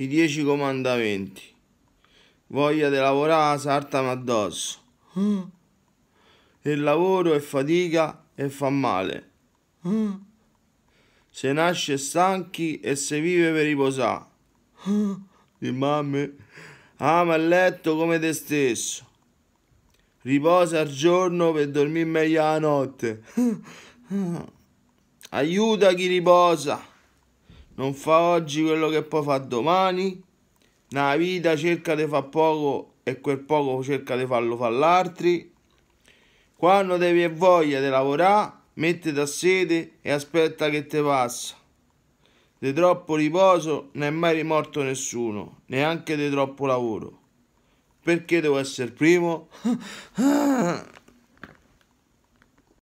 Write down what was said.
i dieci comandamenti. Voglia di lavorare saltano addosso. Il lavoro è fatica e fa male. Se nasce stanchi e se vive per riposare. Di mamme, ama il letto come te stesso. Riposa al giorno per dormire meglio la notte. Aiuta chi riposa non fa oggi quello che poi fa domani, una vita cerca di far poco e quel poco cerca di farlo fare l'altri. Quando devi e voglia di lavorare, mettiti da sede e aspetta che ti passa. Di troppo riposo non è mai rimorto nessuno, neanche di troppo lavoro. Perché devo essere primo?